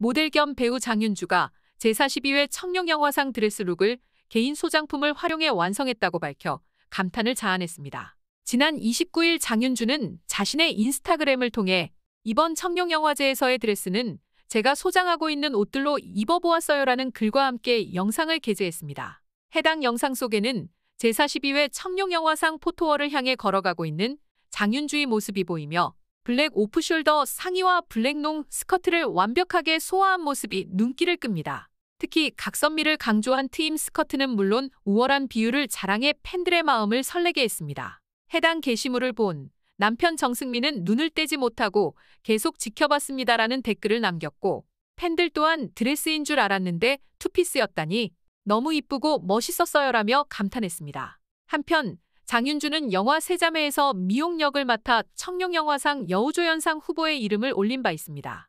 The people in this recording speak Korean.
모델 겸 배우 장윤주가 제42회 청룡영화상 드레스룩을 개인 소장품을 활용해 완성했다고 밝혀 감탄을 자아냈습니다. 지난 29일 장윤주는 자신의 인스타그램을 통해 이번 청룡영화제에서의 드레스는 제가 소장하고 있는 옷들로 입어보았어요라는 글과 함께 영상을 게재했습니다. 해당 영상 속에는 제42회 청룡영화상 포토월을 향해 걸어가고 있는 장윤주의 모습이 보이며 블랙 오프숄더 상의와 블랙농 스커트를 완벽하게 소화한 모습이 눈길을 끕니다. 특히 각선미를 강조한 트임 스커트는 물론 우월한 비율을 자랑해 팬들의 마음을 설레게 했습니다. 해당 게시물을 본 남편 정승민은 눈을 떼지 못하고 계속 지켜봤습니다라는 댓글을 남겼고 팬들 또한 드레스인 줄 알았는데 투피스였다니 너무 이쁘고 멋있었어요라며 감탄했습니다. 한편 장윤주는 영화 세자매에서 미용 역을 맡아 청룡영화상 여우조연상 후보에 이름을 올린 바 있습니다.